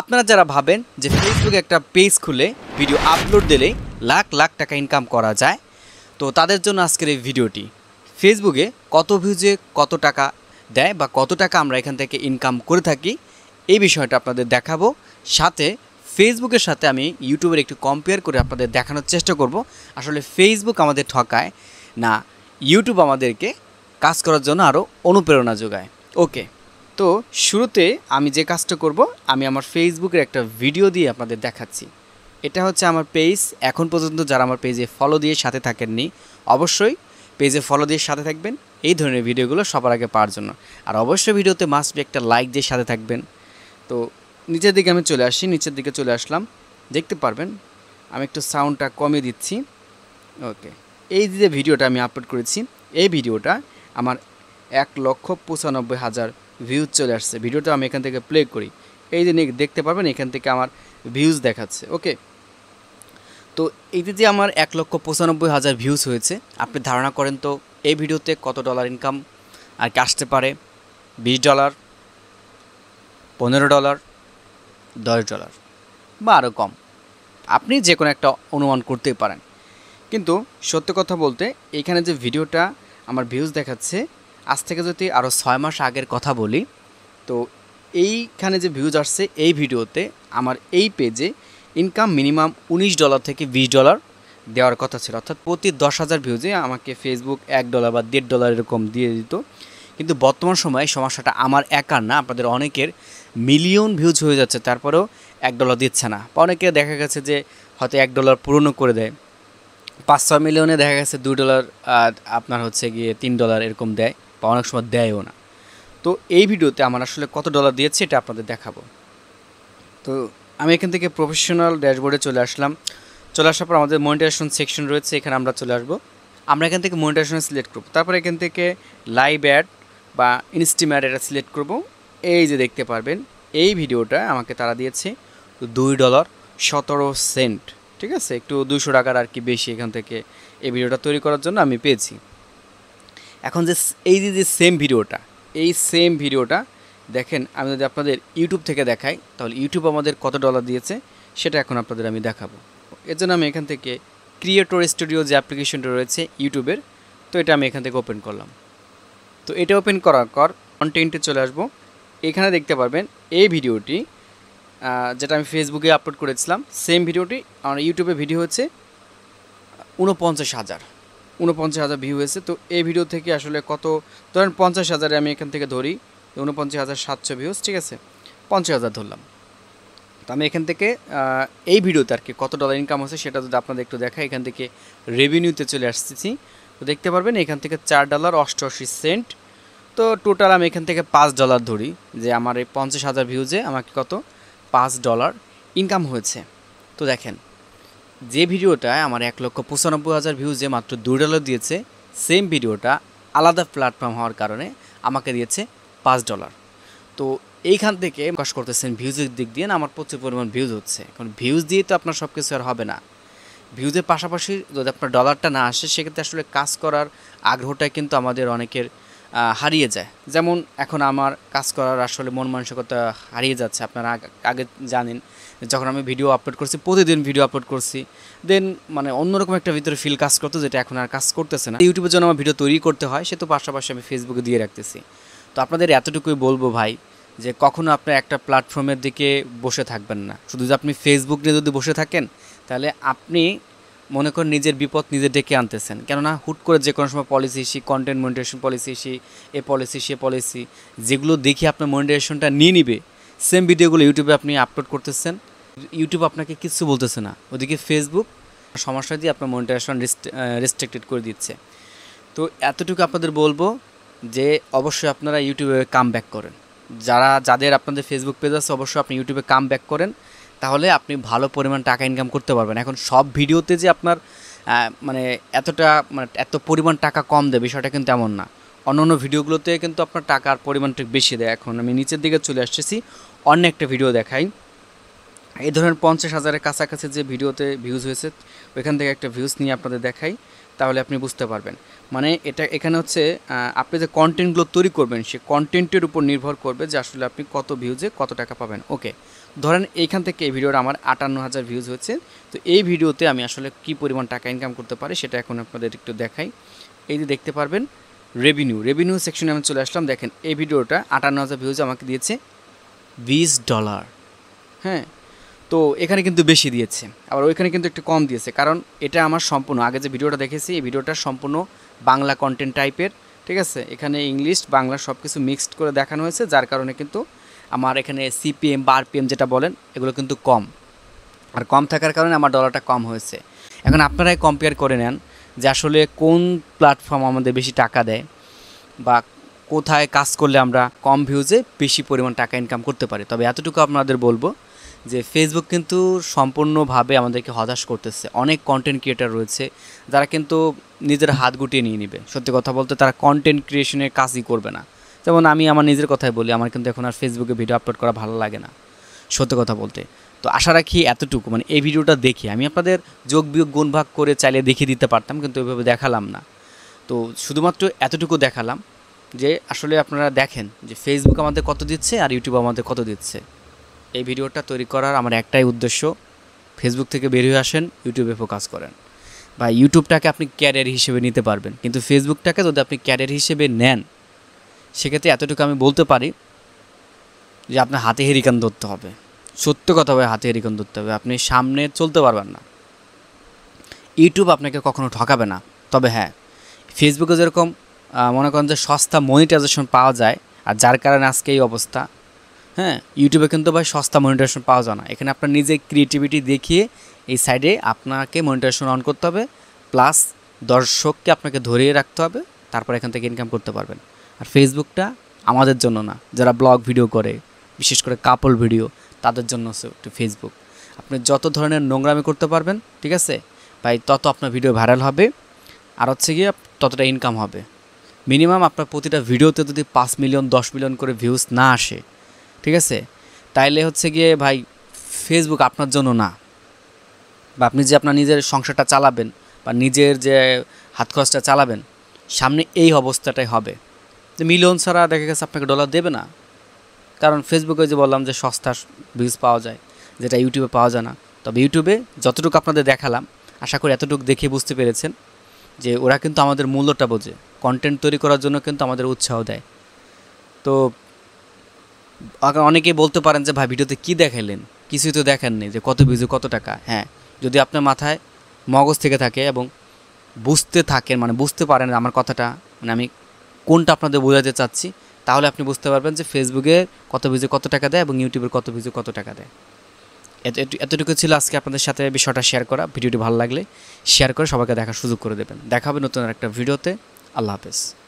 আপনারা যারা ভাবেন যে ফেসবুকে একটা পেজ খুলে ভিডিও আপলোড দিলে লাখ লাখ টাকা ইনকাম করা যায় তো তাদের জন্য আজকের এই ভিডিওটি ফেসবুকে কত ভিউজে কত টাকা দেয় বা কত টাকা আমরা এখান থেকে ইনকাম করে থাকি এই বিষয়টা আপনাদের দেখাবো সাথে ফেসবুকের সাথে আমি ইউটিউবের একটু কম্পেয়ার করে আপনাদের দেখানোর চেষ্টা করব আসলে ফেসবুক আমাদের ঠকায় না ইউটিউব আমাদেরকে কাজ করার জন্য আরও অনুপ্রেরণা যোগায় ওকে তো শুরুতে আমি যে কাজটা করব আমি আমার ফেসবুকের একটা ভিডিও দিয়ে আপনাদের দেখাচ্ছি এটা হচ্ছে আমার পেজ এখন পর্যন্ত যারা আমার পেজে ফলো দিয়ে সাথে থাকেননি অবশ্যই পেজে ফলো দিয়ে সাথে থাকবেন এই ধরনের ভিডিওগুলো সবার আগে পাওয়ার জন্য আর অবশ্যই ভিডিওতে মাস্ট একটা লাইক দিয়ে সাথে থাকবেন তো নিচের দিকে আমি চলে আসি নিচের দিকে চলে আসলাম দেখতে পারবেন আমি একটু সাউন্ডটা কমিয়ে দিচ্ছি ওকে এই যে ভিডিওটা আমি আপলোড করেছি এই ভিডিওটা আমার এক লক্ষ পঁচানব্বই হাজার ভিউজ চলে আসছে ভিডিওটা আমি এখান থেকে প্লে করি এই যে দেখতে পারবেন এখান থেকে আমার ভিউজ দেখাচ্ছে ওকে তো এতে যে আমার এক লক্ষ পঁচানব্বই হাজার ভিউজ হয়েছে আপনি ধারণা করেন তো এই ভিডিওতে কত ডলার ইনকাম আর কি আসতে পারে বিশ ডলার পনেরো ডলার দশ ডলার বা আরও কম আপনি যে কোনো একটা অনুমান করতেই পারেন কিন্তু সত্য কথা বলতে এখানে যে ভিডিওটা আমার ভিউজ দেখাচ্ছে আজ থেকে যদি আরও ছয় মাস আগের কথা বলি তো এইখানে যে ভিউজ আসছে এই ভিডিওতে আমার এই পেজে ইনকাম মিনিমাম ১৯ ডলার থেকে ২০ ডলার দেওয়ার কথা ছিল অর্থাৎ প্রতি দশ হাজার ভিউজে আমাকে ফেসবুক এক ডলার বা দেড় ডলার এরকম দিয়ে দিত কিন্তু বর্তমান সময়ে সমস্যাটা আমার একার না আপনাদের অনেকের মিলিয়ন ভিউজ হয়ে যাচ্ছে তারপরেও এক ডলার দিচ্ছে না অনেকে দেখা গেছে যে হয়তো এক ডলার পূরণ করে দেয় পাঁচ ছয় মিলিয়নে দেখা গেছে দুই ডলার আপনার হচ্ছে গিয়ে তিন ডলার এরকম দেয় বা অনেক সময় দেয়ও না তো এই ভিডিওতে আমার আসলে কত ডলার দিয়েছে এটা আপনাদের দেখাবো তো আমি এখান থেকে প্রফেশনাল ড্যাশবোর্ডে চলে আসলাম চলে আসার পর আমাদের মনিটারেশন সেকশন রয়েছে এখানে আমরা চলে আসবো আমরা এখান থেকে মনিটারেশন সিলেক্ট করবো তারপর এখান থেকে লাইভ অ্যাড বা ইনস্টিম্যাড এটা সিলেক্ট করব এই যে দেখতে পারবেন এই ভিডিওটা আমাকে তারা দিয়েছে দুই ডলার সতেরো সেন্ট ঠিক আছে একটু দুশো টাকার আর কি বেশি এখান থেকে এই ভিডিওটা তৈরি করার জন্য আমি পেয়েছি এখন যে এই যে যে সেম ভিডিওটা এই সেম ভিডিওটা দেখেন আমি যদি আপনাদের ইউটিউব থেকে দেখাই তাহলে ইউটিউব আমাদের কত ডলার দিয়েছে সেটা এখন আপনাদের আমি দেখাবো এর জন্য আমি এখান থেকে ক্রিয়েটর স্টুডিও যে অ্যাপ্লিকেশনটা রয়েছে ইউটিউবের তো এটা আমি এখান থেকে ওপেন করলাম তো এটা ওপেন করার পর কন্টেন্টে চলে আসবো এখানে দেখতে পারবেন এই ভিডিওটি যেটা আমি ফেসবুকে আপলোড করেছিলাম সেম ভিডিওটি আমার ইউটিউবে ভিডিও হচ্ছে ঊনপঞ্চাশ হাজার উনপঞ্চাশ হাজার ভিউ হয়েছে তো এই ভিডিও থেকে আসলে কত ধরেন পঞ্চাশ হাজারে আমি এখান থেকে ধরি উনপঞ্চাশ হাজার সাতশো ভিউস ঠিক আছে পঞ্চাশ হাজার ধরলাম তো আমি এখান থেকে এই ভিডিওতে আর কি কত ডলার ইনকাম হচ্ছে সেটা যদি আপনাদের একটু দেখা এখান থেকে রেভিনিউতে চলে আসতেছি তো দেখতে পারবেন এখান থেকে চার ডলার অষ্টআশি সেন্ট তো টোটাল আমি এখান থেকে পাঁচ ডলার ধরি যে আমার এই পঞ্চাশ হাজার ভিউজে আমাকে কত পাঁচ ডলার ইনকাম হয়েছে তো দেখেন যে ভিডিওটা আমার এক লক্ষ পঁচানব্বই হাজার ভিউজে মাত্র দুই ডলার দিয়েছে সেম ভিডিওটা আলাদা প্ল্যাটফর্ম হওয়ার কারণে আমাকে দিয়েছে পাঁচ ডলার তো এইখান থেকে প্রকাশ করতেছেন ভিউজের দিক দিয়ে না আমার প্রচুর পরিমাণ ভিউজ হচ্ছে কারণ ভিউজ দিয়ে তো আপনার সব কিছু আর হবে না ভিউজের পাশাপাশি যদি আপনার ডলারটা না আসে সেক্ষেত্রে আসলে কাজ করার আগ্রহটা কিন্তু আমাদের অনেকের হারিয়ে যায় যেমন এখন আমার কাজ করার আসলে মন মানসিকতা হারিয়ে যাচ্ছে আপনারা আগে জানেন যখন আমি ভিডিও আপলোড করছি প্রতিদিন ভিডিও আপলোড করছি দেন মানে অন্যরকম একটা ভিতরে ফিল কাজ করতো যেটা এখন আর কাজ করতেছে না ইউটিউবের জন্য আমার ভিডিও তৈরি করতে হয় সে তো পাশাপাশি আমি ফেসবুকে দিয়ে রাখতেছি তো আপনাদের এতটুকুই বলবো ভাই যে কখনো আপনার একটা প্ল্যাটফর্মের দিকে বসে থাকবেন না শুধু যে আপনি ফেসবুক নিয়ে যদি বসে থাকেন তাহলে আপনি মনে করেন নিজের বিপদ নিজে ডেকে আনতেছেন কেননা হুট করে যে কোনো সময় policy issue content monetization policy issue এ পলিসি সে পলিসি যেগুলো দেখে আপনার মনিটারেশনটা নিয়ে নিবে সেম ভিডিওগুলো ইউটিউবে আপনি আপলোড করতেছেন ইউটিউব আপনাকে কিছু বলতেছে না ওদিকে ফেসবুক সমস্যা দিয়ে আপনার মনিটারেশন রেস্ট্রিক্টেড করে দিচ্ছে তো এতটুকু আপনাদের বলবো যে অবশ্যই আপনারা ইউটিউবে কাম ব্যাক করেন যারা যাদের আপনাদের ফেসবুক পেজ আছে অবশ্যই আপনি ইউটিউবে কাম ব্যাক করেন তাহলে আপনি ভালো পরিমাণ টাকা ইনকাম করতে পারবেন এখন সব ভিডিওতে যে আপনার মানে এতটা মানে এত পরিমাণ টাকা কম দেয় বিষয়টা কিন্তু এমন না অন্য অন্য ভিডিওগুলোতে কিন্তু আপনার টাকার পরিমাণটা বেশি দেয় এখন আমি নিচের দিকে চলে আসতেছি অন্য একটা ভিডিও দেখাই এই ধরনের পঞ্চাশ হাজারের কাছাকাছি যে ভিডিওতে ভিউজ হয়েছে ওইখান থেকে একটা ভিউজ নিয়ে আপনাদের দেখাই তাহলে আপনি বুঝতে পারবেন মানে এটা এখানে হচ্ছে আপনি যে কন্টেন্টগুলো তৈরি করবেন সে কন্টেন্টের উপর নির্ভর করবে যে আসলে আপনি কত ভিউজে কত টাকা পাবেন ওকে ধরেন এইখান থেকে এই ভিডিওটা আমার আটান্ন হাজার ভিউজ হয়েছে তো এই ভিডিওতে আমি আসলে কি পরিমাণ টাকা ইনকাম করতে পারি সেটা এখন আপনাদের একটু দেখাই এই যে দেখতে পারবেন রেভিনিউ রেভিনিউ সেকশনে আমি চলে আসলাম দেখেন এই ভিডিওটা আটান্ন হাজার ভিউজ আমাকে দিয়েছে বিশ ডলার হ্যাঁ তো এখানে কিন্তু বেশি দিয়েছে আবার ওইখানে কিন্তু একটু কম দিয়েছে কারণ এটা আমার সম্পূর্ণ আগে যে ভিডিওটা দেখেছি এই ভিডিওটা সম্পূর্ণ বাংলা কন্টেন্ট টাইপের ঠিক আছে এখানে ইংলিশ বাংলা সব কিছু মিক্সড করে দেখানো হয়েছে যার কারণে কিন্তু আমার এখানে সিপিএম বা আরপিএম যেটা বলেন এগুলো কিন্তু কম আর কম থাকার কারণে আমার ডলারটা কম হয়েছে এখন আপনারাই কম্পেয়ার করে নেন যে আসলে কোন প্ল্যাটফর্ম আমাদের বেশি টাকা দেয় বা কোথায় কাজ করলে আমরা কম ভিউজে বেশি পরিমাণ টাকা ইনকাম করতে পারি তবে এতটুকু আপনাদের বলবো যে ফেসবুক কিন্তু সম্পূর্ণভাবে আমাদেরকে হতাশ করতেছে অনেক কন্টেন্ট ক্রিয়েটার রয়েছে যারা কিন্তু নিজের হাত গুটিয়ে নিয়ে নেবে সত্যি কথা বলতে তারা কন্টেন্ট ক্রিয়েশনের কাজই করবে না যেমন আমি আমার নিজের কথাই বলি আমার কিন্তু এখন আর ফেসবুকে ভিডিও আপলোড করা ভালো লাগে না সত্য কথা বলতে তো আশা রাখি এতটুকু মানে এই ভিডিওটা দেখি আমি আপনাদের যোগ বিয়োগ গুণ ভাগ করে চাইলে দেখিয়ে দিতে পারতাম কিন্তু ওইভাবে দেখালাম না তো শুধুমাত্র এতটুকু দেখালাম যে আসলে আপনারা দেখেন যে ফেসবুক আমাদের কত দিচ্ছে আর ইউটিউব আমাদের কত দিচ্ছে এই ভিডিওটা তৈরি করার আমার একটাই উদ্দেশ্য ফেসবুক থেকে বেরিয়ে আসেন ইউটিউবে ফোকাস করেন বা ইউটিউবটাকে আপনি ক্যারিয়ার হিসেবে নিতে পারবেন কিন্তু ফেসবুকটাকে যদি আপনি ক্যারিয়ার হিসেবে নেন সেক্ষেত্রে এতটুকু আমি বলতে পারি যে আপনার হাতে হেরিকান ধরতে হবে সত্য কথা হবে হাতে হেরিকান ধরতে হবে আপনি সামনে চলতে পারবেন না ইউটিউব আপনাকে কখনো ঠকাবে না তবে হ্যাঁ ফেসবুকে যেরকম মনে করেন যে সস্তা মনিটাইজেশন পাওয়া যায় আর যার কারণে আজকে এই অবস্থা হ্যাঁ ইউটিউবে কিন্তু ভাই সস্তা মনিটাইজেশন পাওয়া যায় না এখানে আপনার নিজের ক্রিয়েটিভিটি দেখিয়ে এই সাইডে আপনাকে মনিটাইজেশন অন করতে হবে প্লাস দর্শককে আপনাকে ধরিয়ে রাখতে হবে তারপর এখান থেকে ইনকাম করতে পারবেন আর ফেসবুকটা আমাদের জন্য না যারা ব্লগ ভিডিও করে বিশেষ করে কাপল ভিডিও তাদের জন্য একটু ফেসবুক আপনি যত ধরনের নোংরামি করতে পারবেন ঠিক আছে ভাই তত আপনার ভিডিও ভাইরাল হবে আর হচ্ছে গিয়ে ততটা ইনকাম হবে মিনিমাম আপনার প্রতিটা ভিডিওতে যদি পাঁচ মিলিয়ন দশ মিলিয়ন করে ভিউজ না আসে ঠিক আছে তাইলে হচ্ছে গিয়ে ভাই ফেসবুক আপনার জন্য না বা আপনি যে আপনার নিজের সংসারটা চালাবেন বা নিজের যে হাত খরচটা চালাবেন সামনে এই অবস্থাটাই হবে যে মিলিয়ন ছাড়া দেখা গেছে আপনাকে ডলার দেবে না কারণ ফেসবুকে যে বললাম যে সস্তা ভিউজ পাওয়া যায় যেটা ইউটিউবে পাওয়া যায় না তবে ইউটিউবে যতটুকু আপনাদের দেখালাম আশা করি এতটুকু দেখে বুঝতে পেরেছেন যে ওরা কিন্তু আমাদের মূল্যটা বোঝে কন্টেন্ট তৈরি করার জন্য কিন্তু আমাদের উৎসাহ দেয় তো অনেকেই বলতে পারেন যে ভাই ভিডিওতে কী দেখালেন কিছুই তো দেখাননি যে কত ভিউজে কত টাকা হ্যাঁ যদি আপনার মাথায় মগজ থেকে থাকে এবং বুঝতে থাকেন মানে বুঝতে পারেন আমার কথাটা মানে আমি কোনটা আপনাদের বোঝাতে চাচ্ছি তাহলে আপনি বুঝতে পারবেন যে ফেসবুকে কত ভিউজে কত টাকা দেয় এবং ইউটিউবের কত ভিউজে কত টাকা দেয় এতটুকু ছিল আজকে আপনাদের সাথে বিষয়টা শেয়ার করা ভিডিওটি ভালো লাগলে শেয়ার করে সবাইকে দেখার সুযোগ করে দেবেন দেখা হবে নতুন একটা ভিডিওতে আল্লাহ হাফেজ